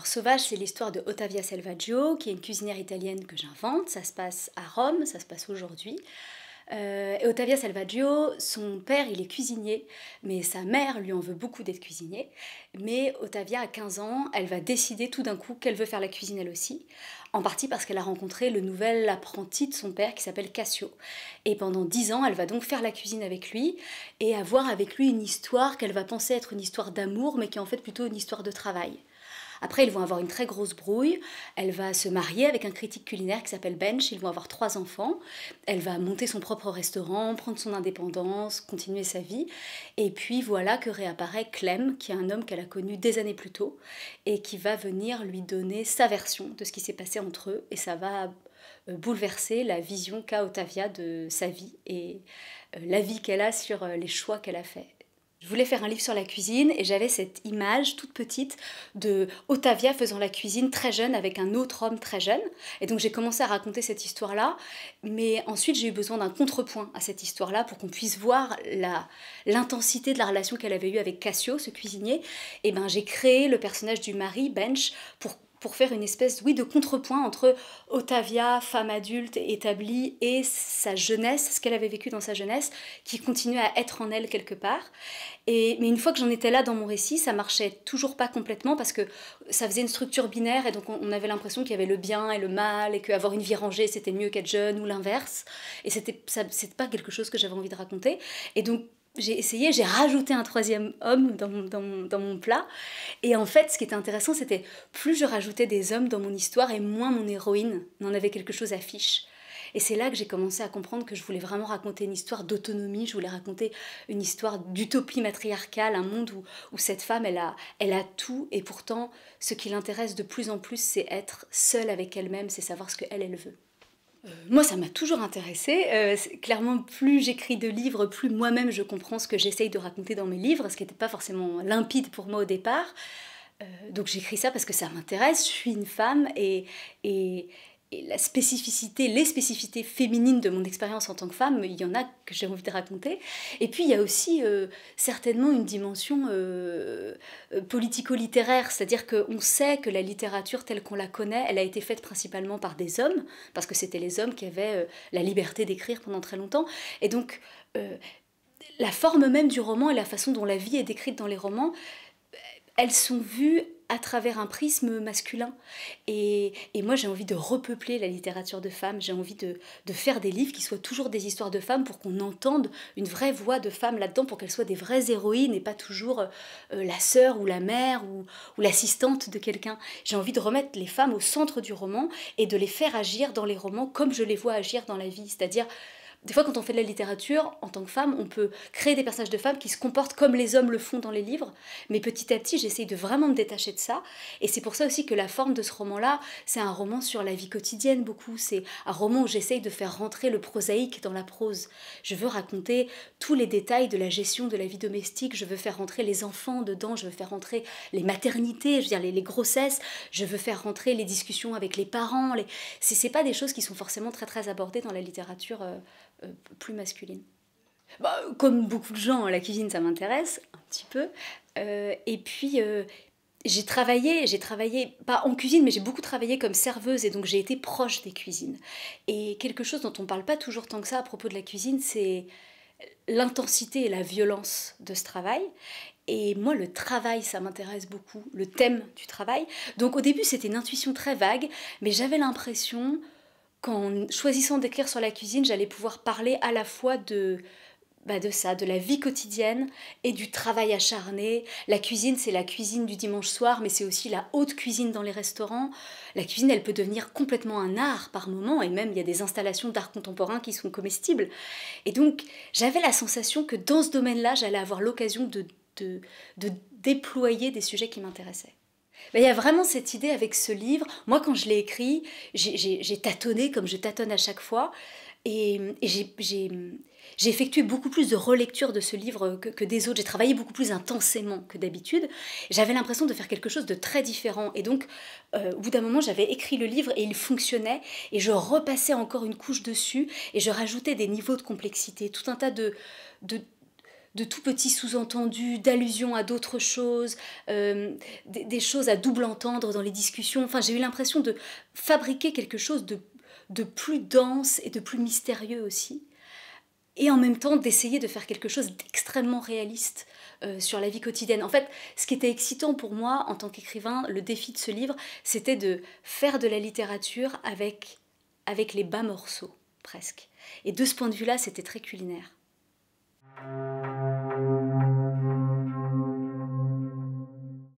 Alors Sauvage, c'est l'histoire de Ottavia Selvaggio, qui est une cuisinière italienne que j'invente. Ça se passe à Rome, ça se passe aujourd'hui. Euh, et Ottavia Salvaggio, son père, il est cuisinier, mais sa mère lui en veut beaucoup d'être cuisinier. Mais Ottavia, à 15 ans, elle va décider tout d'un coup qu'elle veut faire la cuisine elle aussi, en partie parce qu'elle a rencontré le nouvel apprenti de son père qui s'appelle Cassio. Et pendant 10 ans, elle va donc faire la cuisine avec lui et avoir avec lui une histoire qu'elle va penser être une histoire d'amour, mais qui est en fait plutôt une histoire de travail. Après, ils vont avoir une très grosse brouille. Elle va se marier avec un critique culinaire qui s'appelle Bench. Ils vont avoir trois enfants. Elle va monter son propre restaurant, prendre son indépendance, continuer sa vie. Et puis voilà que réapparaît Clem, qui est un homme qu'elle a connu des années plus tôt et qui va venir lui donner sa version de ce qui s'est passé entre eux. Et ça va euh, bouleverser la vision qu'a Otavia de sa vie et euh, la vie qu'elle a sur euh, les choix qu'elle a faits voulais faire un livre sur la cuisine et j'avais cette image toute petite de Otavia faisant la cuisine très jeune avec un autre homme très jeune. Et donc j'ai commencé à raconter cette histoire-là, mais ensuite j'ai eu besoin d'un contrepoint à cette histoire-là pour qu'on puisse voir la l'intensité de la relation qu'elle avait eue avec Cassio, ce cuisinier. Et ben j'ai créé le personnage du mari, Bench, pour pour faire une espèce, oui, de contrepoint entre Otavia, femme adulte établie, et sa jeunesse, ce qu'elle avait vécu dans sa jeunesse, qui continuait à être en elle quelque part. Et, mais une fois que j'en étais là dans mon récit, ça marchait toujours pas complètement parce que ça faisait une structure binaire et donc on, avait l'impression qu'il y avait le bien et le mal et qu'avoir une vie rangée c'était mieux qu'être jeune ou l'inverse. Et c'était, c'était pas quelque chose que j'avais envie de raconter. Et donc j'ai essayé, j'ai rajouté un troisième homme dans mon, dans, plat. Et en fait, ce qui était intéressant, c'était plus je rajoutais des hommes dans mon histoire et moins mon héroïne n'en avait quelque chose à fiche. Et c'est là que j'ai commencé à comprendre que je voulais vraiment raconter une histoire d'autonomie, je voulais raconter une histoire d'utopie matriarcale, un monde où, où, cette femme, elle a, elle a tout, et pourtant, ce qui l'intéresse de plus en plus, c'est être seule avec elle-même, c'est savoir ce qu'elle, elle veut. Euh, moi, ça m'a toujours intéressé. Euh, clairement, plus j'écris de livres, plus moi-même je comprends ce que j'essaye de raconter dans mes livres, ce qui n'était pas forcément limpide pour moi au départ. Euh, donc j'écris ça parce que ça m'intéresse, je suis une femme et, et, et la spécificité, les spécificités féminines de mon expérience en tant que femme, il y en a que j'ai envie de raconter. Et puis il y a aussi euh, certainement une dimension euh, euh, politico-littéraire, c'est-à-dire qu'on sait que la littérature telle qu'on la connaît, elle a été faite principalement par des hommes, parce que c'était les hommes qui avaient la liberté d'écrire pendant très longtemps. Et donc la forme même du roman et la façon dont la vie est décrite dans les romans, elles sont vues à travers un prisme masculin. Et, moi, j'ai envie de repeupler la littérature de femmes, j'ai envie de, faire des livres qui soient toujours des histoires de femmes pour qu'on entende une vraie voix de femme là-dedans, pour qu'elles soient des vraies héroïnes et pas toujours euh, euh, la sœur ou la mère ou, ou l'assistante de quelqu'un. J'ai envie de remettre les femmes au centre du roman et de les faire agir dans les romans comme je les vois agir dans la vie, c'est-à-dire des fois, quand on fait de la littérature, en tant que femme, on peut créer des personnages de femmes qui se comportent comme les hommes le font dans les livres. Mais petit à petit, j'essaye de vraiment me détacher de ça. Et c'est pour ça aussi que la forme de ce roman-là, c'est un roman sur la vie quotidienne beaucoup. C'est un roman où j'essaye de faire rentrer le prosaïque dans la prose. Je veux raconter tous les détails de la gestion de la vie domestique. Je veux faire rentrer les enfants dedans. Je veux faire rentrer les maternités, je veux les, grossesses. Je veux faire rentrer les discussions avec les parents. Les... c'est pas des choses qui sont forcément très très abordées dans la littérature. Euh, euh, plus masculine. Bah, comme beaucoup de gens, hein, la cuisine, ça m'intéresse un petit peu. Euh, et puis, euh, j'ai travaillé, j'ai travaillé, pas en cuisine, mais j'ai beaucoup travaillé comme serveuse et donc j'ai été proche des cuisines. Et quelque chose dont on ne parle pas toujours tant que ça à propos de la cuisine, c'est l'intensité et la violence de ce travail. Et moi, le travail, ça m'intéresse beaucoup, le thème du travail. Donc au début, c'était une intuition très vague, mais j'avais l'impression qu'en choisissant d'écrire sur la cuisine, j'allais pouvoir parler à la fois de, bah de ça, de la vie quotidienne et du travail acharné. La cuisine, c'est la cuisine du dimanche soir, mais c'est aussi la haute cuisine dans les restaurants. La cuisine, elle peut devenir complètement un art par moment, et même il y a des installations d'art contemporain qui sont comestibles. Et donc, j'avais la sensation que dans ce domaine-là, j'allais avoir l'occasion de, de, de déployer des sujets qui m'intéressaient. Bah, il y a vraiment cette idée avec ce livre. Moi, quand je l'ai écrit, j'ai tâtonné comme je tâtonne à chaque fois. Et, j'ai effectué beaucoup plus de relecture de ce livre que, des autres. J'ai travaillé beaucoup plus intensément que d'habitude. J'avais l'impression de faire quelque chose de très différent. Et donc, euh, au bout d'un moment, j'avais écrit le livre et il fonctionnait. Et je repassais encore une couche dessus. Et je rajoutais des niveaux de complexité, tout un tas de, de de tout petits sous-entendus, d'allusions à d'autres choses, euh, des, choses à double entendre dans les discussions. Enfin, j'ai eu l'impression de fabriquer quelque chose de, plus dense et de plus mystérieux aussi. Et en même temps, d'essayer de faire quelque chose d'extrêmement réaliste euh, sur la vie quotidienne. En fait, ce qui était excitant pour moi en tant qu'écrivain, le défi de ce livre, c'était de faire de la littérature avec, avec les bas morceaux, presque. Et de ce point de vue-là, c'était très culinaire.